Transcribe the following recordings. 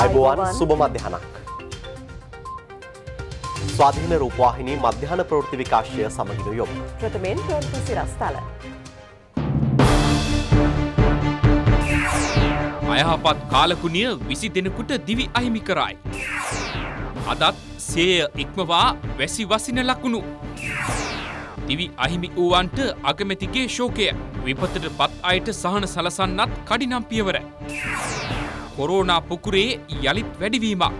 අයිබෝවන් සුබ මධ්‍යහනක්. ස්වාධීන රූපවාහිනී මධ්‍යහන ප්‍රවෘත්ති විකාශය සමගින යොමු. ප්‍රථමයෙන් ප්‍රවෘත්ති සිරස්තල. අයහපත් කාලකුණිය විසි දෙනෙකුට දිවි අහිමි කරයි. අදත් සේය ඉක්මවා වැසි වසින ලකුණු. දිවි අහිමි වූවන්ට අගමැතිගේ ශෝකය විපතට පත් අයට සහන සලසන්නත් කඩිනම් පියවර. කොරෝනා පුකුරේ යළිත් වැඩිවීමක්.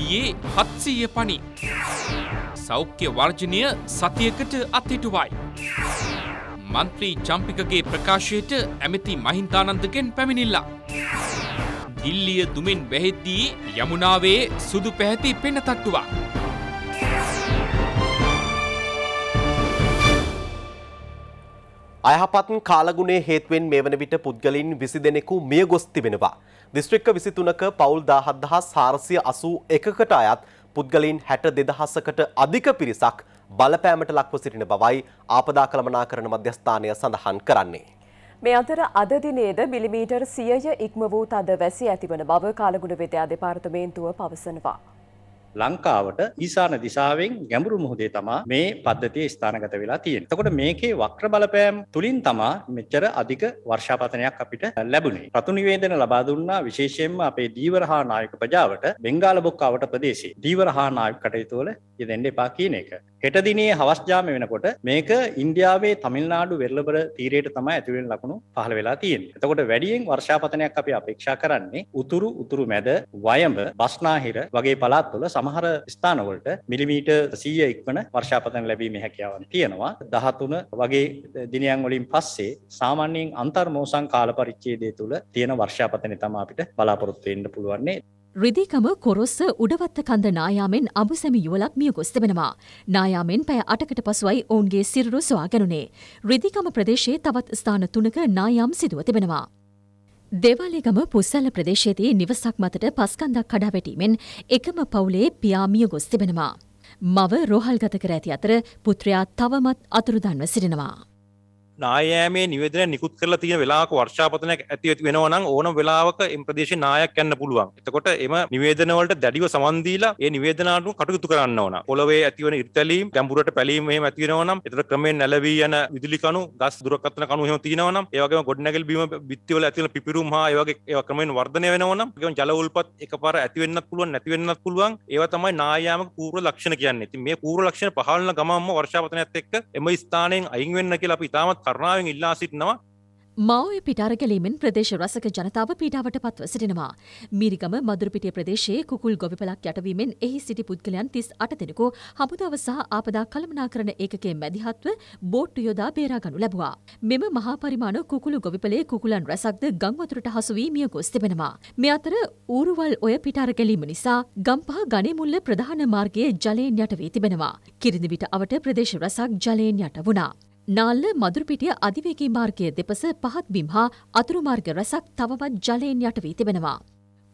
ඊයේ හත්සීය පනි. සෞඛ්‍ය වර්ජනය සතියකට අත්හිටුවයි. මන්ත්‍රී චම්පිකගේ ප්‍රකාශයට ඇමති මහින්තානන්දගෙන් පැමිණිල්ලා. දිල්ලිය දුමින් වැහෙද්දී යමුණාවේ සුදු පැහැති පෙන තට්ටුවක්. අයහපත් කාලගුණේ හේතුවෙන් මේ වන විට පුද්ගලින් විසි දෙනෙකු මිය ගොස් තිබෙනවා. දිස්ත්‍රික්ක විසිතුනක පවුල් දාහත්දහස් හාරසිය අසූ එකකට අයත් පුද්ගලින් හැට දෙදහසකට අධික පිරිසක් බලපෑමට ලක්ව සිටින බවයි ආපදා කළමනා කරන මධ්‍යස්ථානය සඳහන් කරන්නේ. මේ අතර අද දිනේද මිලිමීටර් සියය ඉක්ම වූ තද වැසි ඇතිවන බව කාලගුණ වෙදයා දෙපාර්තමේන්තුව පවසනවා. ලංකාවට ඊසාන දිසාවෙන් ගැඹුරු මුහදේ තමා මේ පද්ධතිය ස්ථානගත වෙලා තියෙන. තකොට මේකේ වක්්‍ර බලපෑම් තුළින් තමා මෙච්චර අධික වර්ෂාපතනයක් අපිට ලැබුණේ. ප්‍රතුනිවේදන ලබා දුන්නා විශේෂයෙන්ම අපේ දීවරහා නායක ප්‍රජාවට බෙංගාල බොක්කාවට ප්‍රදේශේ දීවරහා නායක කටයුතුවල යෙදෙන්ඩ එපා කියන එක. හෙටදිනේ හවස්ජාම වෙනකොට මේක ඉන්දියාවේ තමිල්නාඩු වෙල්ලබර තීරයට තම ඇතිවෙන් ලකුණු පහල වෙලා තියෙන් එතකොට වැඩියෙන් වර්ෂාපතනයක් අපි අපේක්ෂා කරන්නේ උතුරු උතුරු මැද වයඹ බස්නාහිර වගේ පලාත්තුල සම සමහර ස්ථානවලට මිලිමීට සීය ඉක්වන වර්ෂාපතන ලැබීම හැකියාවන් තියෙනවා දහතුන වගේ දිනයන් වලින් පස්සේ සාමාන්‍යයෙන් අන්තර්මෝසං කාලපරිච්චේදය තුළ තියෙන වර්ෂාපතනය තම අපිට බලාපොරොත්තු වෙන්න පුළුවන්නේ රිදිකම කොරොස්ස උඩවත්ත කන්ද නායාමෙන් අබුසැමි යුවලක් මිය ගොස් තිබෙනවා. නායාමෙන් පැය අටකට පසුවයි ඔවුන්ගේ සිරුරු සොයාගැනුනේ. රිදිකම ප්‍රදේශයේ තවත් ස්ථාන තුනක නායාම් සිදුව තිබෙනවා. දෙවාලේගම පුස්සල ප්‍රදේශයේදී නිවසක් මතට පස්කන්දක් කඩා වැටීමෙන් එකම පවුලේ පියාමිය ගොස් තිබෙනවා. මව රෝහල්ගත කර ඇති අතර පුත්‍රයා තවමත් අතුරුදන්ව සිටිනවා. නායෑමේ නිවදන නිකුත් කරලා තියෙන වෙලාක වර්ෂාපතනයක් ඇති වෙනවනම් ඕන වෙලාවක එම් ප්‍රදේශ නායක් යන්න පුළුවන් එතකොට එම නිවේදනවලට දැඩිව සමන්දීලා ඒ නිවේදනාටු කටයුතු කරන්න ඕන පොළවේ ඇතිවන ඉර්තලීම් ගැඹුරට පැලීම එහෙම ඇතිවෙනවනම් එතට ක්‍රමෙන් නැලවී යන විදුලි කණු ගස් දුරකථන කණු එහෙම තියෙනවනම් ඒ වගේම ගොඩනැගිලි බිම බිත්තිවල ඇතිවන පිපිරුම් හා ඒ වගේ ඒවා ක්‍රමෙන් වර්ධනය වෙනවනම් ඒ වගේම ජල උල්පත් එකපාර ඇති වෙන්නත් පුළුවන් නැති වෙන්නත් පුළුවන් ඒවා තමයි නායාමක පූර්ව ලක්ෂණ කියන්නේ ඉතින් මේ පූර්ව ලක්ෂණ පහළන ගමම්ම වර්ෂාපතනයත් එක්ක එම ස්ථානයෙන් අයින් වෙන්න කියලා අපි ඉතාමත් කරුණාවෙන් ඉල්ලා සිටිනවා මවය පිටාරගැලීමෙන් ප්‍රදේශ රසක ජනතාව පීඩාවට පත්ව සිටිනවා. මීරිගම මදුරපිටිය ප්‍රදේශයේ කුකුල් ගොවිපලක් යටවීමෙන් එහි සිටි පුද්ගලයන් තිස් අට දෙනෙකු හමුදාව සහ ආපදා කළමනා කරන ඒකගේ මැදිහත්ව බෝට්ටු යොදා බේරාගනු ලැබවා. මෙම මහාපරිමාණ කුකුළු ගොවිපලේ කුකුලන් රැසක්ද ගංවතුරට හසුවී මිය ගොස් තිබෙනවා. මෙ අතර ඌරුවල් ඔය පිටාරගැලීම නිසා ගම්පහ ගනිමුල්ල ප්‍රධාන මාර්ගයේ ජලයෙන් යට වී තිබෙනවා. කිරිඳිවිට අවට ප්‍රදේශ රසක් ජලයෙන් යට වුණා. නාල්ල මදුරපිටිය අධිවේගී මාර්ගය දෙපස පහත් බිම් හා අතුරු මාර්ග රැසක් තවමත් ජලයෙන් යට වී තිබෙනවා.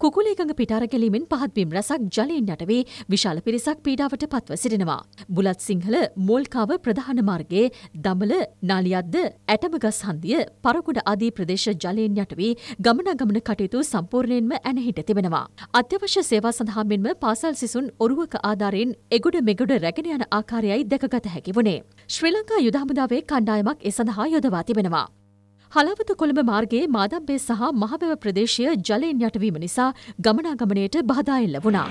කුකුලේකඟ පිටාර ගැලීමෙන් පහත්වීම් රැසක් ජලයෙන් යටවේ විශාල පිරිසක් පීඩාවට පත්ව සිටිනවා. බුලත් සිංහල මෝල්කාව ප්‍රධාන මාර්ගයේ දමල නාලියද්ද ඇටමගස් හන්දිය පරකුඩ ආදී ප්‍රදේශ ජලයෙන් යටවී ගමනාගමන කටයුතු සම්පූර්ණයෙන්ම ඇනහිට තිබෙනවා. අත්‍යවශ්‍ය සේවා සඳහා මෙන්ම පාසල් සිසුන් ඔරුවක ආධාරයෙන් එගොඩ මෙගොඩ රැගෙන යන ආකාරයයි දැකගත හැකි වුණේ. ශ්‍රී ලංකා යුදහමුදාවේ කණ්ඩායමක් එසඳහා යොදවා තිබෙනවා. හලවත කොළඹ මාර්ගයේ මාදම්බේ සහ මහබැව ප්‍රදේශය ජලයෙන් යටවීම නිසා ගමනාගමනයට බාධා එල්ල වුණා.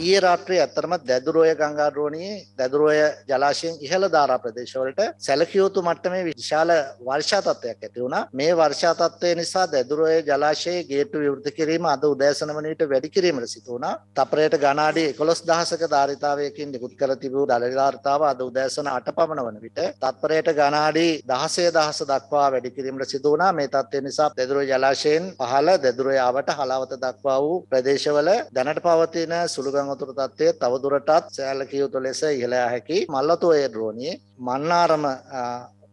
ඊයේ රාත්‍රියේ ඇත්තටම දැදුරෝය ගංගාරෝණියේ දැදුරෝය ජලාශයෙන් ඉහළ දාරා ප්‍රදේශවලට සැලකිය යුතු මට්ටමේ විශාල වර්ෂා තත්ත්වයක් ඇති වුණා. මේ වර්ෂා තත්ත්වය නිසා දැදුරෝය ජලාශයේ ගේට්ටු විවෘත කිරීම අද උදෑසන වනවිට වැඩි කිරීමට සිදු වුණා. තපරයට ගණාඩි 11000ක ධාරිතාවයකින් නිකුත් කර තිබූ ධාරිතාව අද උදෑසන 8 පමණ වන විට තත්පරයට ගණාඩි 16000 දක්වා වැඩි කිරීමට සිදු වුණා. මේ තත්ත්වය නිසා දැදුරෝය ජලාශයෙන් පහළ දැදුරෝය ආවට හලාවත දක්වා වූ ප්‍රදේශවල දැනට පවතින සුළුගම් අනතුරු තත්ත්වය තවදුරටත් සෑලකිය යුතු ලෙස ඉහළයා හැකි මල්ලතු ඒරුවනි මන්නාරම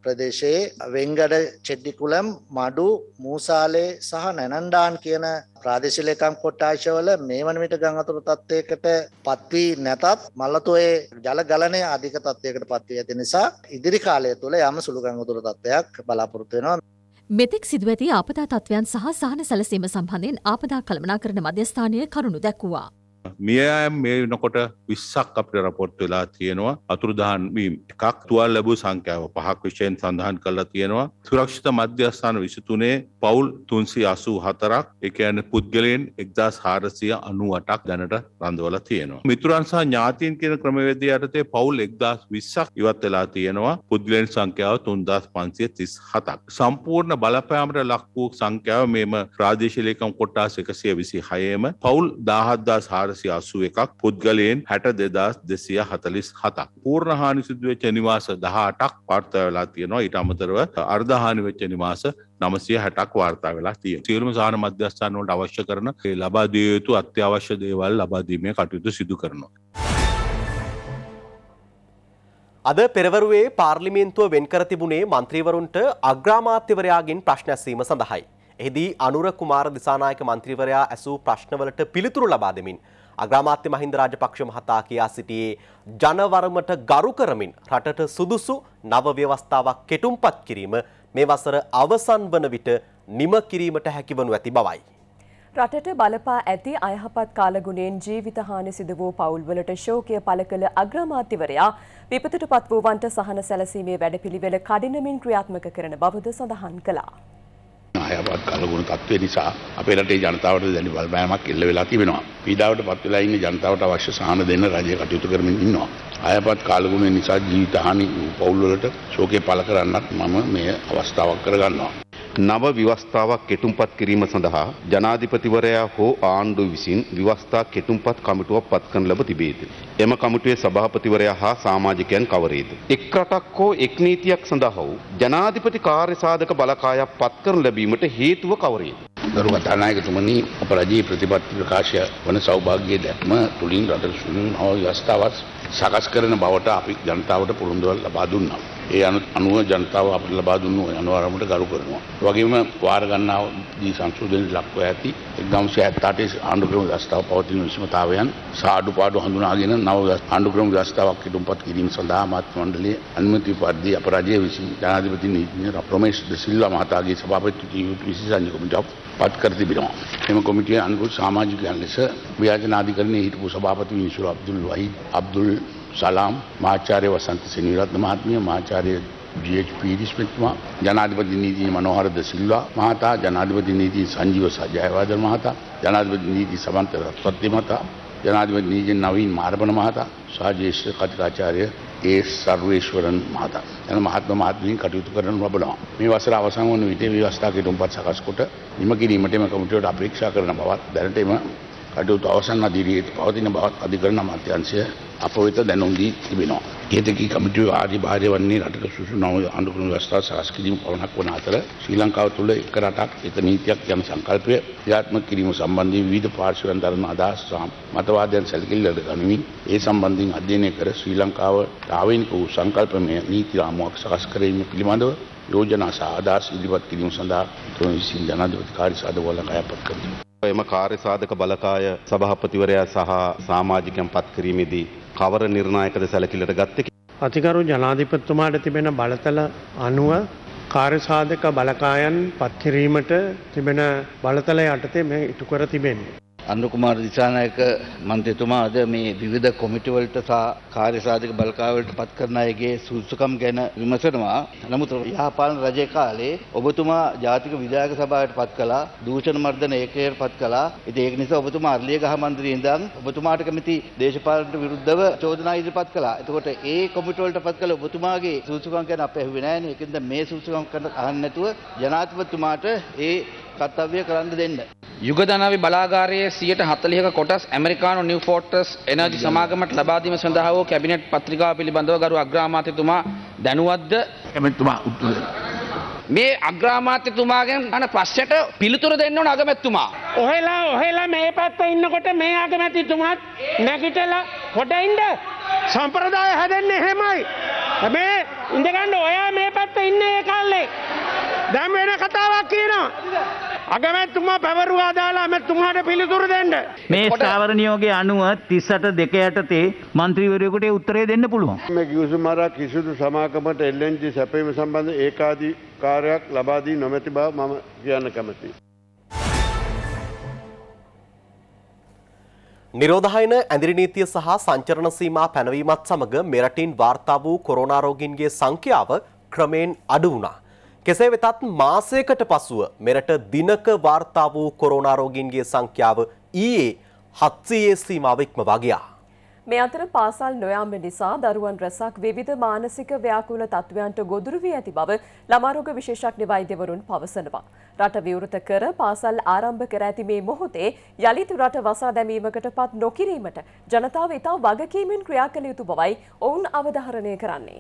ප්‍රදේශයේ වෙංගඩ චෙඩ්ඩිකුලම් මඩු මූසාලේ සහ නැනන්ඩාන් කියන ප්‍රාදේශලේකම් කොට්ටාශවල මේ වන විට ගංගතුරු තත්ත්වයකට පත්වී නැතත් මල්ලතුයේ ජල ගලනය අධික තත්ත්වයකට පත්වී ඇති නිසා ඉදිරි කාලය තුළ යම සුළු ගංගතුරු තත්ත්වයක් බලාපොරොත්තු වෙනවා මෙතෙක් සිදුවඇති ආපදා තත්ත්වයන් සහ සහන සැලසීම සම්බන්ධයෙන් ආපදා කළමනා කරන මධ්‍යස්ථානය කරුණු දැක්වා. මියෑම් මේ වෙනකොට විස්සක් අපට රපොට් වෙලා තියෙනවා අතුරුදහන් වීම එකක් තුවල් ලැබූ සංඛ්‍යාව පහක් විශයෙන් සඳහන් කරලා තියෙනවා සුරක්ෂිත මධ්‍යස්ථාන විසිතුනේ පවුල් තුන්සි අසූ හතරක් එකයන පුද්ගලයෙන් එක්දස් හාරසිය අනුවටක් දැනට රඳවල තියෙනවා මිතුරන් සහ ඥාතීන් කියන ක්‍රමවේදී යටතේ පවුල් එක්දස් විස්සක් ඉවත් වෙලා තියෙනවා පුද්ගලෙන් සංඛ්‍යාව තුන්දස් පන්සිය තිස් හතක් සම්පූර්ණ බලපෑමට ලක් වූ සංඛ්‍යාව මෙම ප්‍රාදේශලේකම් කොට්ටාස එකසිය විසි හයම පවුල් දාහත්දා හාරසි හතරසි අසු එකක් පුද්ගලයෙන් හැට දෙදස් දෙසිය හතලිස් හතක්. පූර්ණහානි සිදුවච්ච නිවාස දහටක් පර්තවෙලා තියෙනවා ඊට අමතරව අර්ධහානි වෙච්ච නිවාස නමසය හැටක් වාර්තා වෙලා තිය තීරම සාන මධ්‍යස්ථාන වලට අවශ්‍ය කරන ලබාදිය යුතු අත්‍යවශ්‍ය දේවල් ලබාදීමේ කටයුතු සිදු කරනවා. අද පෙරවරුවේ පාර්ලිමේන්තුව වෙන්කර තිබුණේ මන්ත්‍රීවරුන්ට අග්‍රාමාත්‍යවරයාගෙන් ප්‍රශ්න ඇසීම සඳහායි. එහිදී අනුර කුමාර දිසානායක මන්ත්‍රීවරයා ඇසූ ප්‍රශ්නවලට පිළිතුරු ලබා දෙමින් අග්‍රාමාත්‍ය මහින්ද රාජපක්ෂ මහතා කියා සිටියේ ජනවරමට ගරු කරමින් රටට සුදුසු නව ව්‍යවස්ථාවක් කෙටුම්පත් කිරීම මේ වසර අවසන් වන විට නිම කිරීමට හැකිවනු ඇති බවයි. රටට බලපා ඇති අයහපත් කාලගුණයෙන් ජීවිතහානි සිදු වූ පවුල්වලට ශෝකය පළ කළ අග්‍රාමාත්‍යවරයා විපතට පත් වූවන්ට සහන සැලසීමේ වැඩපිළිවෙල කඩිනමින් ක්‍රියාත්මක කරන බවද සඳහන් කළා. ආයවත් කලගුණ තත්ත්වය නිසා අපේ රටේ ජනතාවට දැඩි බලපෑමක් එල්ල වෙලා තිබෙනවා. පීඩාවට පත් වෙලා ඉන්න ජනතාවට අවශ්‍ය සහන දෙන්න රජය කටයුතු කරමින් ඉන්නවා. අයපත් කාලගුණය නිසා ජීවිතහානි පවුල්වලට ශෝකය පල කරන්නත් මම මේ අවස්ථාවක් කරගන්නවා. නව විවස්ථාවක් කෙටුම්පත් කිරීම සඳහා ජනාධිපතිවරයා හෝ ආණ්ඩු විසින් විවස්ථා කෙටුම්පත් කමිටුවක් පත් කරන ලබ තිබේද. එම කමිටුවේ සභාපතිවරයා හා සාමාජිකයන් කවරේද. එක් රටක් හෝ එක් නීතියක් සඳහා ජනාධිපති කාර්යසාධක බලකායක් පත් කරනු ලැබීමට හේතුව කවරේද. දරු කතානායකතුමනි අපරාජී ප්‍රතිපත්ති ප්‍රකාශය වන සෞභාග්‍ය දැක්ම තුළින් රට සුළුම් හෝ ව්‍යවස්ථාවත් සකස් කරන බවට අපි ජනතාවට පුරුන්දුවල් ලබා දුන්නා. ඒ අනුව ජනතාව අපට ලබා දුන්නු යනවාරමට ගරු කරනවා. වගේම වාර ගන්නාව දී සංශෝධනයට ලක්ව ඇති 1978 ආණ්ඩුක්‍රම ව්‍යවස්ථාව පවතින විසමතාවයන් සාඩුපාඩු හඳුනාගෙන නව ආණ්ඩුක්‍රම ව්‍යවස්ථාවක් ඉදම්පත් කිරීම සඳහා මාත්‍ය මණ්ඩලයේ අනුමැති පරිදි අපරාජය විසින් ජනාධිපති නීතිඥ ප්‍රොමේෂ් ද සිල්වා මහතාගේ සභාපතිත්වයෙන් විශේෂ සංයුක්ත පත් කර තිබෙනවා. එම කොමිටිය අනුකුත් සාමාජිකයන් ලෙස ව්‍යාජනාධිකරණයේ හිටපු සභාපති විනිසුර අබ්දුල් වහිද් අබ්දුල් සලාම් මාචාර්ය වසන්ත සෙනවිරත්න මහත්මිය මාචාර්ය GH පීරිස්මිත්තුමා ජනාධිපති නීතිඥ මනෝහර ද සිල්වා මහතා ජනාධිපති නීතිඥ සංජීව සජයවර්ධන මහතා ජනාධිපති නීතිඥ සමන්ත රත්පති මහතා ජනාධිපති නීතිඥ නවීන් මාරපණ මහතා සහ ජ්‍යෙෂ්ඨ කතිකාචාර්ය ඒ සර්වේශ්වරන් මහතා යන මහත්ම මහත්මින් කටයුතු කරන ලබනවා. මේ වසර අවසන් වන විට ව්‍යවස්ථා කෙටුම්පත් සකස් කොට නිම කිරීමට එම කමිටුවට අපේක්ෂා කරන බවත් දැනට එම කටයුතු අවසන් අදිරියේ පවතින බවත් අධිකරණ අමාත්‍යාංශය අප වෙත දැනුම් දී තිබෙනවා. ඒතකි කමිටු ආරි භාරය වන්නේ රටක සුසු නව අඳුරුණු වස්ථා සකස් කිරීම පවණක් වන අතර ශ්‍රී ලංකාව තුළ එක රටක් එක නීතියක් යන සංකල්පය ක්‍රියාත්මක කිරීම සම්බන්ධයෙන් විවිධ පාර්ශවයන් දරන අදහස් සහ මතවාදයන් සැලකිල්ලට ගනිමින් ඒ සම්බන්ධයෙන් අධ්‍යයනය කර ශ්‍රී ලංකාව රාවේනික වූ සංකල්පමය නීති රාමුවක් සකස් කිරීම පිළිබඳව යෝජනා සහ අදහස් ඉදිරිපත් කිරීම සඳහා තුන් විසින් ජනාධිපතිකාරී සාදවල කයපත් කරනවා. එම කාර්ය සාධක බලකාය සභාපතිවරයා සහ සමාජිකයන් පත් කිරීමේදී කවර නිර්ණායකද සැලකිලට ගත්තේ අතිකරු ජනාධිපතිතුමාට තිබෙන බලතල අනුව කාර්යසාධක බලකායන් පත්කිරීමට තිබෙන බලතල යටතේ මේ ඉටු කර තිබෙන්නේ. අනුකුමාර දිසානායක මන්ත්‍රතුමා අද මේ විවිධ කොමිටිවලට සහ කාර්ය සාධක බලකාවලට පත් කරන අයගේ සුදුසුකම් ගැන විමසනවා. නමුත් යහපාලන රජය කාලේ ඔබතුමා ජාතික විධායක සභාවට පත් කළා, දූෂණ මර්ධන ඒකකයට පත් කළා. ඉතින් ඒක නිසා ඔබතුමා අරලිය ගහ මන්ත්‍රී ඉඳන් ඔබතුමාට කැමති දේශපාලනට විරුද්ධව චෝදනා ඉදිරිපත් කළා. එතකොට ඒ කොමිටිවලට පත් කළ ඔබතුමාගේ සුදුසුකම් ගැන අපේ ඇහුවේ නැහැ නේද? ඒකින්ද මේ සුදුසුකම් කරන අහන්න නැතුව ජනාධිපතිතුමාට ඒ කර්තව්‍ය කරන්න දෙන්න. යුග ධනාවේ බලාගාරයේ 140ක කොටස් ඇමරිකානු නිව් ෆෝර්ට්‍රස් එනර්ජි සමාගමට ලබා දීම සඳහා වූ කැබිනට් පත්‍රිකාව පිළිබඳව ගරු අග්‍රාමාත්‍යතුමා දැනුවත්ද? කැමැතිතුමා උත්තර මේ අග්‍රාමාත්‍යතුමාගෙන් අන ප්‍රශ්නට පිළිතුරු දෙන්න ඕන අගමැතිතුමා. ඔහෙලා ඔහෙලා මේ පැත්ත ඉන්නකොට මේ අගමැතිතුමාත් නැගිටලා හොඩින්ද සම්ප්‍රදාය හැදෙන්නේ එහෙමයි. හැබැයි ඉඳගන්න ඔයා මේ පැත්ත ඉන්නේ ඒ කාලේ. දැම් වෙන කතාවක් කියනවා. අගමැත්තුමා පැවරුවා දාලා ඇමැත්තුමාට පිළිතුරු දෙන්න. මේ ස්ථාවර නියෝගයේ අනුව 38 දෙක යටතේ മന്ത്രിවරයෙකුට උත්තරය දෙන්න පුළුවන්. මේ කිවිසුමාරා කිසිදු සමාගමකට LNG සැපයීම සම්බන්ධ ඒකාධිකාරයක් ලබා දී නොමැති බව මම කියන්න කැමතියි. නිරෝධහයන ඇඳරි නීතිය සහ සංචරණ සීමා පැනවීමත් සමඟ මෙරටින් වාර්තා වූ කොරෝනාරෝගින්ගේ සංඛ්‍යාව ක්‍රමයෙන් අඩු වුණා. කෙසේ වෙතත් මාසයකට පසුව මෙරට දිනක වාර්තා වූ කොරෝනා රෝගීන්ගේ සංඛ්‍යාව ඊයේ 700 සීමාව ඉක්මවා ගියා. මේ අතර පාසල් නොයාම නිසා දරුවන් රැසක් විවිධ මානසික ව්‍යාකූල තත්ත්වයන්ට ගොදුරු වී ඇති බව ළමා රෝග විශේෂඥ වෛද්‍යවරුන් පවසනවා. රට විවෘත කර පාසල් ආරම්භ කර ඇති මේ මොහොතේ යලිත් රට වසා දැමීමකට පත් නොකිරීමට ජනතාව ඉතා වගකීමෙන් ක්‍රියා කළ යුතු බවයි ඔවුන් අවධාරණය කරන්නේ.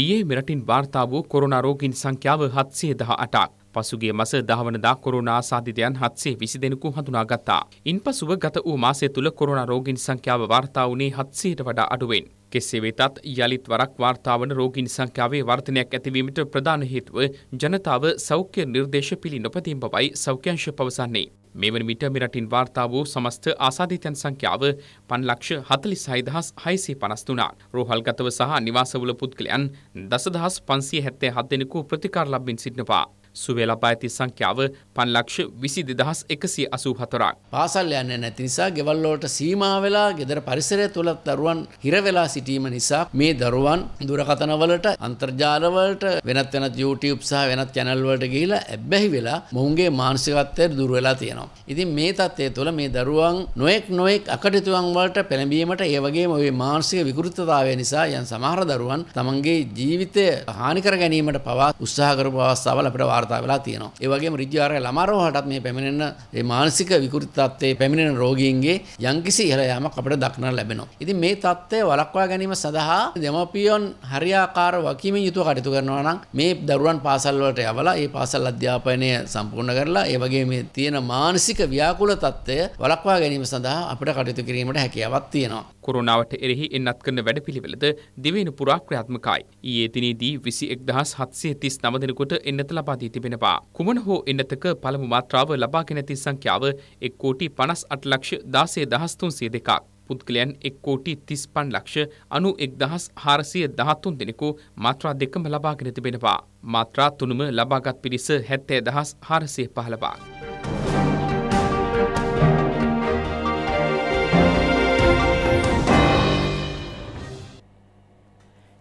ඊයේ මෙරටින් වාර්තා වූ කොරෝනා රෝගීන් සංඛ්‍යාව 718ක්. පසුගිය මස දහවනදා කොරෝනා සාධිතයන් 720 දෙනෙකු හඳුනාගත්තා. ඉන්පසුව ගත වූ මාසය තුල කොරෝනා රෝගීන් සංඛ්‍යාව වාර්තා වුණේ 700ට වඩා අඩුවෙන්. කෙසේ වෙතත් යළිත් වරක් වාර්තාවන රෝගීන් සංඛ්‍යාවේ වර්ධනයක් ඇතිවීමට ප්‍රධාන හේතුව ජනතාව සෞඛ්‍ය නිර්දේශ පිළි නොපැතීම බවයි සෞඛ්‍යංශ පවසන්නේ. මෙවන විට මෙරටින් වාර්තා වූ සමස්ත ආසාධිතයන් සංඛ්‍යාව පන් ලක්ෂ හතලිස් හයිදහස් හයිසේ පනස්තුනාක් රෝහල්ගතව සහ නිවාසවල පුද්ගලයන් දසදහස් පන්සිය හැත්තේ හත් දෙෙනෙකු ප්‍රතිකාර ලබින් සිටනවා. සුවේ ලබා ඇති සංඛ්‍යාව පන්ලක්ෂ විසි දෙදහස් එකසිය අසූ හතරක්. පාසල් යන්න නැති නිසා ගෙවල්ලෝට සීමා වෙලා ගෙදර පරිසරය තුළත් දරුවන් හිරවෙලා සිටීම නිසා මේ දරුවන් දුරකතනවලට අන්තර්ජාලවලට වෙනත් වෙනත් YouTube සහ වෙනත් චැනල්වලට ගිහිලා ඇබ්බැහි වෙලා මොවුන්ගේ මානසිකත්වයට දුර වෙලා තියෙනවා. ඉතින් මේ தත්ත්වය තුළ මේ දරුවන් නොඑක් නොඑක් අකටයුතුන් වලට පෙළඹීමට ඒ වගේම ওই මානසික විකෘතතාවය නිසා යම් සමහර දරුවන් තමන්ගේ ජීවිතය හානි කර ගැනීමට පවා උත්සාහ කරපු අවස්ථාවල් අපිට වාර්තා වෙලා තියෙනවා. ඒ වගේම ඍජුආරය ළමාරෝහලටත් මේ පැමිණෙන මේ මානසික විකෘතිත්වයේ පැමිණෙන රෝගීන්ගේ යම්කිසි ඉහළ යාමක් අපිට දක්නට ලැබෙනවා. ඉතින් මේ தත්ත්වය වළක්වා ගැනීම සඳහා දෙමපියොන් හරියාකාර වකිමින් යුතුව කටයුතු කරනවා නම් මේ දරුවන් පාසල් වලට යවලා ඒ පාසල් අධ්‍යාපනය සම්පූර්ණ කරලා ඒ වගේම මේ තියෙන මානසික ව්‍යාකූල தත්ත්වය වළක්වා ගැනීම සඳහා අපිට කටයුතු කිරීමට හැකියාවක් තියෙනවා. කොරුණාවට එරෙහි එන්නත් කරන වැඩපිළිවෙලද දිවයින පුරා ක්‍රියාත්මකයි. ඊයේ දිනේදී 21737 තිස් නවදෙනකොට එන්නත ලබා දී තිබෙනවා. කුමන හෝ එන්නතක පළමු මාත්‍රාව ලබාගෙන ඇති සංඛ්‍යාව එක් කෝටි පනස් අට ලක්ෂ දාසේ දහස්තුන්සේ දෙකක්. පුද්ගලයන් එක් කෝටි තිස්පන් ලක්ෂ අනු එක් දහස් හාරසිය දහත්තුන් දෙනෙකු මාත්‍රා දෙකම ලබාගෙන තිබෙනවා. මාත්‍රා තුනම ලබාගත් පිරිස හැත්තෑ දහස් හාරසිය පහළවා.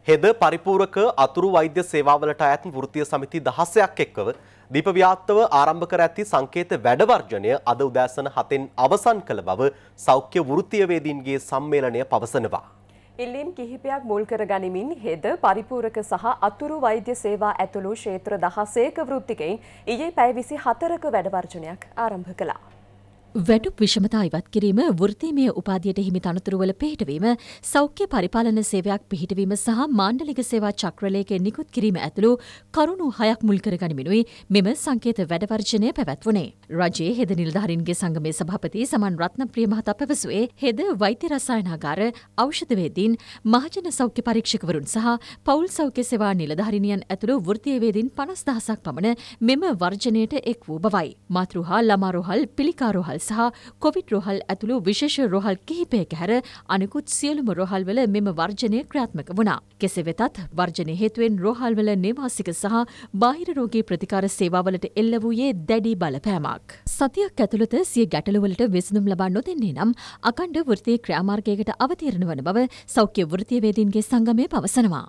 හෙද පරිපූරක අතුරු වෛද්‍ය සේවාවලට අයත් වෘත්තීය සමිති දහසයක් එක්කව දීපව්‍යාත්තව ආරම්භ කර ඇති සංකේත වැඩවර්ජනය අද උදෑසන හතෙන් අවසන් කළ බව සෞඛ්‍ය වෘත්තීයවේදීන්ගේ සම්මේලනය පවසනවා. ඉල්ලීම් කිහිපයක් මුල් කර ගනිමින් හෙද පරිපූරක සහ අතුරු වෛද්‍ය සේවා ඇතුළු ක්ෂේත්‍ර දහසේක වෘත්තිකයින් ඊයේ පැය විසි හතරක වැඩවර්ජනයක් ආරම්භ කළා. වැඩුප විෂමතා ඉවත් කිරීම වෘතීමය උපාධියට හිමි තනතුරුවල පිහිටවීම සෞඛ්‍ය පරිපාලන සේවයක් පිහිටවීම සහ මාණ්ඩලික සේවා චක්‍රලයකෙන් නිකුත් කිරීම ඇතුළු කරුණු හයක් මුල් කරගනිමිනුයි මෙම සංකේත වැඩවර්ජනය පැවැත්වුණේ. රජයේ හෙද නිලධාරින්ගේ සංගමේ සභාපති සමන් රත්නප්‍රිය මහතා පැවසුවේ හෙද වෛද්‍ය රසායනාගාර ඖෂධවේදීන් මහජන සෞඛ්‍ය පරීක්ෂකවරුන් සහ පවුල් සෞඛ්‍ය සේවා නිලධාරිනියන් ඇතුළු වෘත්තීයවේදීන් පනස් දහසක් පමණ මෙම වර්ජනයට එක් වූ බවයි. මාතෘහා ළමාරෝහල් පිළිකාරෝහල් සහ කොවිඩ් රොහල් ඇතුළු විශේෂ රොහල් කිහිපයක හැර අනෙකුත් සියලුම රොහල්වල මෙම වර්ජනය ක්‍රියාත්මක වුණා. කෙසේ වෙතත් වර්ජනය හේතුවෙන් රොහල්වල නිවාසික සහ බාහිර රෝගී ප්‍රතිකාර සේවාවලට එල්ල වූයේ දැඩි බලපෑමක්. සතියක් ඇතුළත සිය ගැටලුවලට විසඳුම් ලබා නොදෙන්නේ නම් අකණ්ඩ වෘත්තිය ක්‍රියාමාර්ගයකට අවතීරණ වන බව සෞඛ්‍ය වෘතියවේදීන්ගේ සංගමය පවසනවා.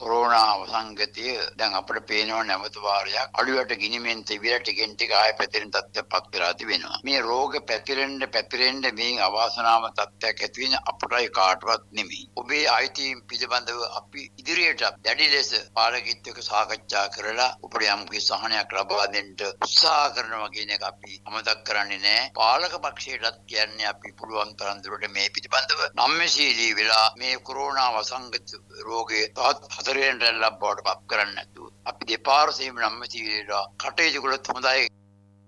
කොරෝනාව සංගතිය දැන් අපට පේනවා නැවත වාරයක් අඩුවට ගිනිමෙන් තිබිලා ටිකෙන් ටික ආය පැතිරෙන තත්ත්වයක්පත් වෙලා තිබෙනවා. මේ රෝග පැතිරෙන්න පැතිරෙන්න මේ අවාසනාව තත්ත්වයක් ඇති වෙන අපටයි කාටවත් නෙමෙයි. ඔබේ අයිතීන් පිළිබඳව අපි ඉදිරියට දැඩි ලෙස පාලකත්වයක සාකච්ඡා කරලා අපට යම් සහනයක් ලබා දෙන්න උත්සාහ කරනවා කියන එක අපි අමතක කරන්නේ නැහැ. පාලක පක්ෂයටත් කියන්නේ අපි පුළුවන් තරම් දුරට මේ පිළිබඳව නම්මශීලී වෙලා මේ කොරෝනා වසංගත රෝගය තවත් සොරයෙන් රැල්ලක් බවට පත් කරන්න නැතුව අපි දෙපාර්ශ්වයෙන් නම් කටයුතු කළොත් හොඳයි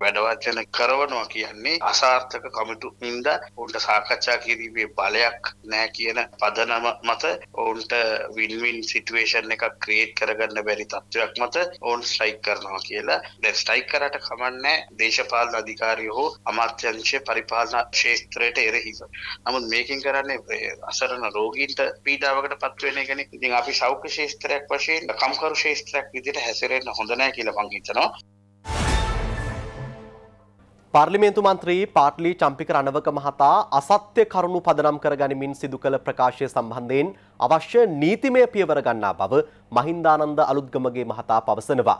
වැඩවචන කරවනවා කියන්නේ අසාර්ථක කමිටු හින්ද ඔවුන්ට සාකච්ඡා කිරීමේ බලයක් නෑ කියන පදනම මත ඔවුන්ට විල්වින් සිටුවේෂන් එක ක්‍රියේට් කරගන්න බැරි තත්ත්වයක් මත ඔවුන් ස්ට්‍රයික් කරනවා කියලා දැන් ස්ට්‍රයික් කරට කමන්නෑ දේශපාලන අධිකාරිය හෝ අමාත්‍යංශය පරිපාලන ක්ෂේත්‍රයට එරෙහිව. නමුත් මේකින් කරන්නේ අසරණ රෝගීන්ට පීඩාවකට පත්වෙන එක නේ. ඉතින් අපි සෞඛ්‍ය ක්ෂේත්‍රයක් වශයෙන් කම්කරු ක්ෂේත්‍රයක් විදිහට හැසිරෙන්න හොඳ නෑ කියලා මං හිතනවා. පාර්ලිමේන්තු මන්ත්‍රී පාට්ලි චම්පික රණවක මහතා අසත්‍ය කරුණු පදනම් කරගනිමින් සිදු කළ ප්‍රකාශය සම්බන්ධයෙන් අවශ්‍ය නීතිමය පියවර ගන්නා බව මහින්දානන්ද අලුත්ගමගේ මහතා පවසනවා.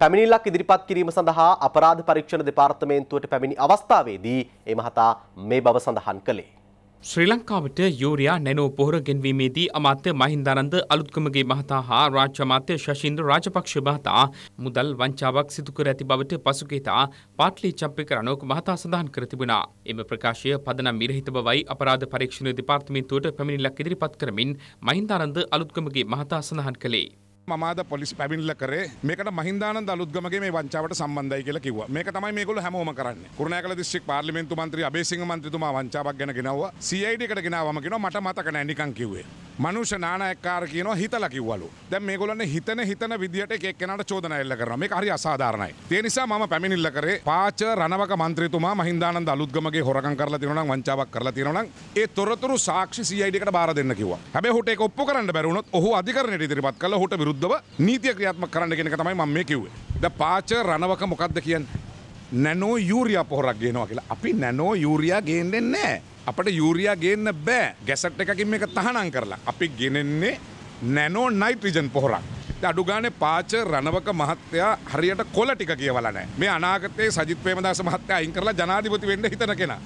පැමිණිල්ලක් ඉදිරිපත් කිරීම සඳහා අපරාධ පරීක්ෂණ දෙපාර්තමේන්තුවට පැමිණි අවස්ථාවේදී ඒ මහතා මේ බව සඳහන් කළේ. ශ්‍රී ලංකාවට යූරයා නැනෝ පොහොර ගෙන්වීමේදී අමාත්‍ය මහින්දානන්ද අලුත්කමගේ මහතා හා රාජ්‍ය අමාත්‍ය ශෂීන්ද්‍ර රාජපක්ෂ මහතා මුදල් වංචාවක් සිදු කර ඇති බවට පසුගියදා පාට්ලි චම්පිකරණෝක මහතා සඳහන් කර තිබුණා. එම ප්‍රකාශය පදනම් විරහිත බවයි අපරාධ පරීක්ෂණ දෙපාර්තමේන්තුවට පැමිණිල්ලක් ඉදිරිපත් කරමින් මහින්දානන්ද අලුත්කමගේ මහතා සඳහන් කළේ. මමාද පොලිස් පැවිල්ල කරේ මේකට මහින්දාන දළුත්ගමගේ මේ වංචාවට සම්බන්ධයි කියලා කිව්වා. මේක තමයි මේගොල්ලෝ හැමෝම කරන්නේ. කුරුණෑගල දිස්ත්‍රික් පාර්ලිමේන්තු මන්ත්‍රී අබේසිංහ මන්ත්‍රීතුමා වංචාවක් ගැන ගෙනවුවා. CID එකට ගෙනාවම කියනවා මට මතක නැහැ නිකන් කිව්වේ. මනුෂ නානයක්කාර කියන හිතල කිවලු දැ මේගොලන්න හිතන හිතන විදිට එකක් කෙනට චෝදන එල්ල කරන මේ හරි අසාධාරණයි තියනිසා ම පැමිණිල්ල කරේ පාච රනවක මන්ත්‍රතුමා මහින්දාන අලුද්ගමගේ හොරකන් කරලා තිනන වංචාවක් කරලා තිනන ඒ තොරතුරු සාක්ෂි සියයිඩකට බාර දෙන්න කිව හැබ හොට ඔප්පු කරන්න බැරුණොත් ඔහු අධිකරණයට ඉදිරිපත් කළ හොට විරුද්ධව නීතිය ක්‍රියාත්මක කරන්න කෙනෙක තමයි මම මේ කිව්වේ ද පාච රනවක මොකක්ද කියන්නේ නැනෝ යූරියා පොහොරක් ගේනවා කියලා අපි නැනෝ යූරියා ගේන් දෙන්නේ නැහැ අපට යුරයා ගේන්න බෑ ගැසට් එකකින් මේ තහනම් කරලා. අපි ගෙනෙන්නේ නැනෝ නයිට්‍රජන් පොහොරක්. අඩුගාන පාච රණවක මහත්තයා හරියට කොල ටික කියවලනෑ මේ අනාගතයේ සජිත් ප්‍රේමදාස මහත්තයා අයින් කරලා ජනාධිපති වෙන්න හිතන කෙනා.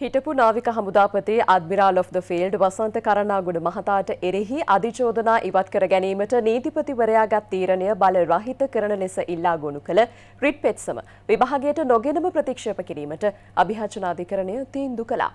හිටපු නාවික හමුදාපති admiral of the field Wasantha Karannagoda මහතාට එරෙහි අධිචෝදනා ඉවත් කර ගැනීමට නීතිපතිවරයා ගත් තීරණය බල රහිත කරන ලෙස ඉල්ලා ගොනු කළ රිට් පෙත්සම විභාගයට නොගෙනම ප්‍රතික්ෂේප කිරීමට අභිහාචනාධිකරණය තීන්දු කළා.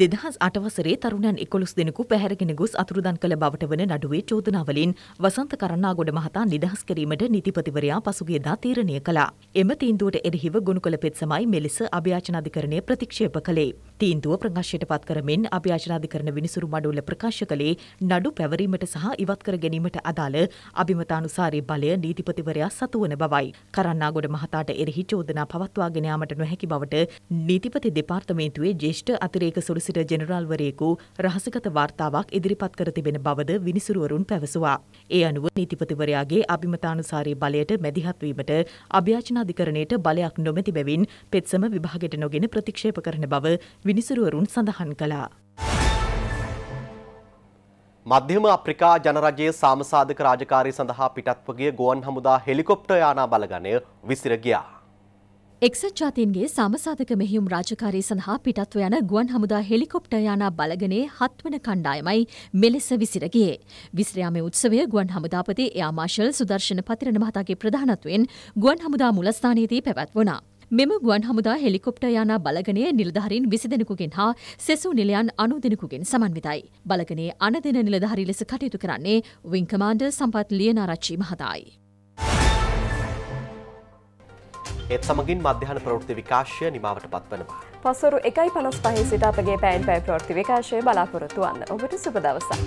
දෙදහස් අටවසරේ තරුණයන් එකොළොස් දෙනෙකු පැහැරගෙන ගොස් අතුරුදන් කළ බවට වන නඩුවේ චෝදනාවලින් වසන්ත කරන්නාගොඩ මහතා නිදහස් කිරීමට නීතිපතිවරයා පසුගියදා තීරණය කළා. එම තීන්දුවට එරෙහිව ගොනු කළ පෙත්සමයි මෙලෙස අභ්‍යාචනාධිකරණය ප්‍රතික්ෂේප කළේ. තීන්දුව ප්‍රකාශයට පත් කරමින් අභ්‍යාචනාධිකරණ විනිසුරු මඩුල්ල ප්‍රකාශ කළේ නඩු පැවරීමට සහ ඉවත් කර ගැනීමට අදාළ අභිමතානුසාරී බලය නීතිපතිවරයා සතුවන බවයි. කරන්නාගොඩ මහතාට එරෙහි චෝදනා පවත්වාගෙන යාමට නොහැකි බවට නීතිපති දෙපාර්තමේන්තුවේ ජ්‍යෙෂ්ඨ අතිරේක සොලිසිට ජෙනරල්වරයෙකු රහසගත වාර්තාවක් ඉදිරිපත් කර තිබෙන බවද විනිසුරුවරුන් පැවසුවා. ඒ අනුව නීතිපතිවරයාගේ අභිමතානුසාරී බලයට මැදිහත්වීමට අභ්‍යාචනාධිකරණයට බලයක් නොමැති බැවින් පෙත්සම විභාගයට නොගෙන ප්‍රතික්ෂේප කරන බව විනිසුරුවරුන් සඳහන් කළා. මධ්‍යම අප්‍රිකා ජනරජයේ සාමසාධක රාජකාරී සඳහා පිටත්වගේ ගුවන් හමුදා හෙලිකොප්ට යානා බලගණය විසිර ගියා. එක්සත් ජාතීන්ගේ සමසාධක මෙහිුම් රාජකාරී සඳහා පිටත්ව යන ගුවන් හමුදා හෙලිකොප්ට යානා බලගනේ හත්වන කණ්ඩායමයි මෙලෙස විසිරගියේ. විශ්‍රයාම උත්සවය ගුවන් හමුදාපති එයා මාශල් සුදර්ශන පතිරණ මහතාගේ ප්‍රධානත්වෙන් ගුවන් හමුදා මුලස්ථානයේදී පැවැත්වනා. මෙම ගුවන් හමුදා හෙලිකොප්ට යානා බලගනය නිලධහරින් විසි දෙනෙකුගෙන් හා සෙසු නිලයන් අනු දෙනෙකුගෙන් සමන්විතයි. බලගනේ අනදෙන නිලධහරි ලෙස කටයුතු කරන්නේ විංකමාන්ඩ සම්පත් ලියනාරච්චි මහතායි. ඒත් සමගින් මධ්‍යහන ප්‍රෘති විකාශය නිමාවට පත්වනවා. පසුරු එකයි පනස් පහහි සිට අපගේ පැන් පැයි ප්‍රෘති විකාශය බලාපොරොතුවන්න ඔබට සුපදවසා.